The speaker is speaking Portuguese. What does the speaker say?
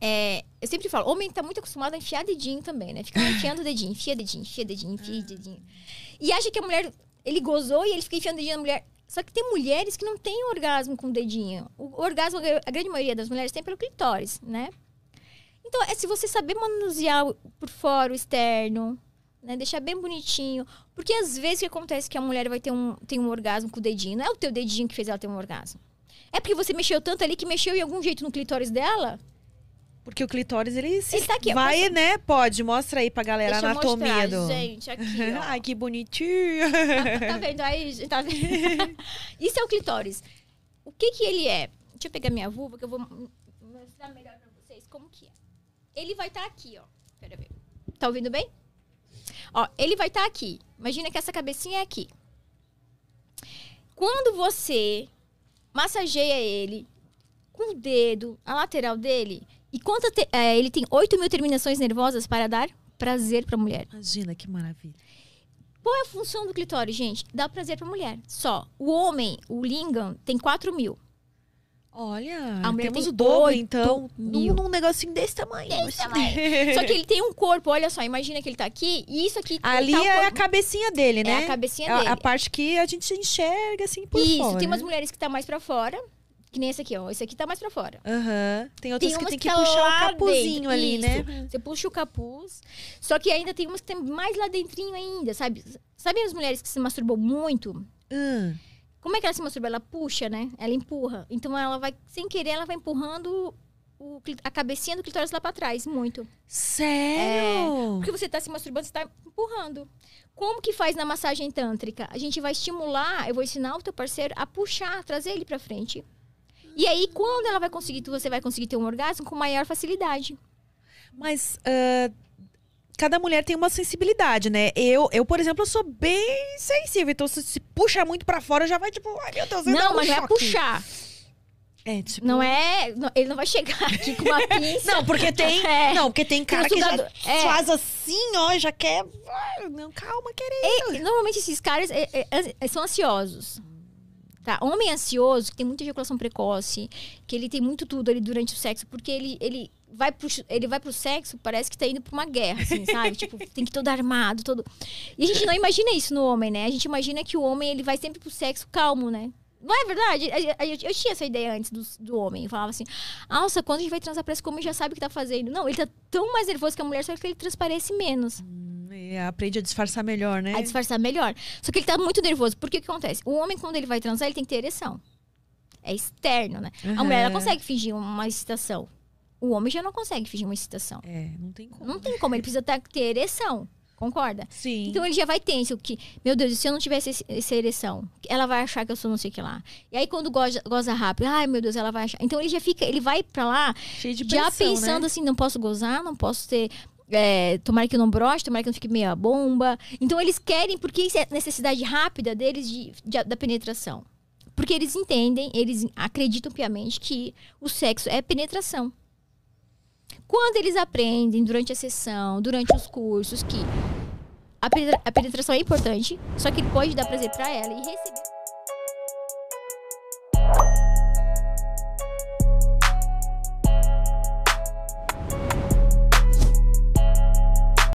É, eu sempre falo, homem tá muito acostumado a enfiar dedinho também, né? Fica enfiando dedinho, enfia dedinho, enfia dedinho, enfia ah. dedinho. E acha que a mulher, ele gozou e ele fica enfiando dedinho na mulher. Só que tem mulheres que não têm orgasmo com dedinho. O orgasmo, a grande maioria das mulheres tem pelo clitóris, né? Então, é se você saber manusear por fora o externo, né? Deixar bem bonitinho. Porque às vezes o que acontece é que a mulher vai ter um, tem um orgasmo com o dedinho. Não é o teu dedinho que fez ela ter um orgasmo. É porque você mexeu tanto ali que mexeu em algum jeito no clitóris dela porque o clitóris, ele se ele tá aqui, vai, posso... né? Pode, mostra aí pra galera Deixa a anatomia mostrar, do... gente, aqui, ó. Ai, que bonitinho. tá vendo aí? Tá vendo? Isso é o clitóris. O que que ele é? Deixa eu pegar minha vulva, que eu vou mostrar melhor pra vocês como que é. Ele vai estar tá aqui, ó. Pera ver. Tá ouvindo bem? Ó, ele vai estar tá aqui. Imagina que essa cabecinha é aqui. Quando você massageia ele com o dedo, a lateral dele e quanta te, é, ele tem 8 mil terminações nervosas para dar prazer para a mulher. Imagina que maravilha. Qual é a função do clitóris, gente? Dá prazer para a mulher. Só. O homem, o lingam, tem 4 mil. Olha, a mulher temos tem o dobro, então. Num, num negocinho desse tamanho. Desse assim. tamanho. Só que ele tem um corpo, olha só, imagina que ele tá aqui e isso aqui. Tá Ali tá é a cabecinha dele, né? É a né? cabecinha é dele. A, a parte que a gente enxerga assim por isso, fora. Isso, tem umas né? mulheres que tá mais para fora, que nem esse aqui, ó. Esse aqui tá mais pra fora. Uhum. Tem outras tem que tem que, que tá puxar o capuzinho dentro. ali, né? Isso. né? Você puxa o capuz. Só que ainda tem umas que tem mais lá dentrinho ainda, sabe? Sabe as mulheres que se masturbam muito? Uhum. Como é que ela se masturba? Ela puxa, né? Ela empurra. Então ela vai, sem querer, ela vai empurrando o, a cabecinha do clitóris lá pra trás, muito. Sério? É, porque você tá se masturbando, você tá empurrando. Como que faz na massagem tântrica? A gente vai estimular, eu vou ensinar o teu parceiro a puxar, trazer ele pra frente. E aí, quando ela vai conseguir, você vai conseguir ter um orgasmo com maior facilidade. Mas. Uh, cada mulher tem uma sensibilidade, né? Eu, eu por exemplo, eu sou bem sensível. Então, se, se puxar muito para fora, já vai tipo, ai meu Deus, Não, um mas é choque. vai puxar. É, tipo... Não é. Não, ele não vai chegar aqui com uma pinça. não, porque tem. É. Não, porque tem cara que já é. faz assim, ó, já quer. Ah, não, calma, querido. E, normalmente esses caras é, é, são ansiosos. Tá? Homem ansioso, que tem muita ejaculação precoce, que ele tem muito tudo ali durante o sexo, porque ele, ele vai pro, ele vai pro sexo, parece que tá indo pra uma guerra, assim, sabe? tipo, tem que todo armado, todo. E a gente não imagina isso no homem, né? A gente imagina que o homem ele vai sempre pro sexo calmo, né? Não é verdade? Eu, eu tinha essa ideia antes do, do homem. Eu falava assim, nossa, quando a gente vai transar, parece que o homem já sabe o que tá fazendo. Não, ele tá tão mais nervoso que a mulher, só que ele transparece menos. Hum aprende a disfarçar melhor, né? A disfarçar melhor. Só que ele tá muito nervoso. Porque o que acontece? O homem, quando ele vai transar, ele tem que ter ereção. É externo, né? Uhum. A mulher, ela consegue fingir uma excitação. O homem já não consegue fingir uma excitação. É, não tem como. Não tem né? como, ele precisa tá, ter ereção. Concorda? Sim. Então ele já vai tenso que, meu Deus, se eu não tivesse essa ereção, ela vai achar que eu sou não sei o que lá. E aí quando goza, goza rápido, ai meu Deus, ela vai achar. Então ele já fica, ele vai pra lá Cheio de pressão, já né? pensando né? assim, não posso gozar, não posso ter é, tomara que eu não broche, tomara que eu não fique meia bomba. Então eles querem, porque isso é necessidade rápida deles de, de, da penetração. Porque eles entendem, eles acreditam piamente que o sexo é penetração. Quando eles aprendem durante a sessão, durante os cursos, que a, penetra a penetração é importante, só que ele pode dar prazer para ela e receber.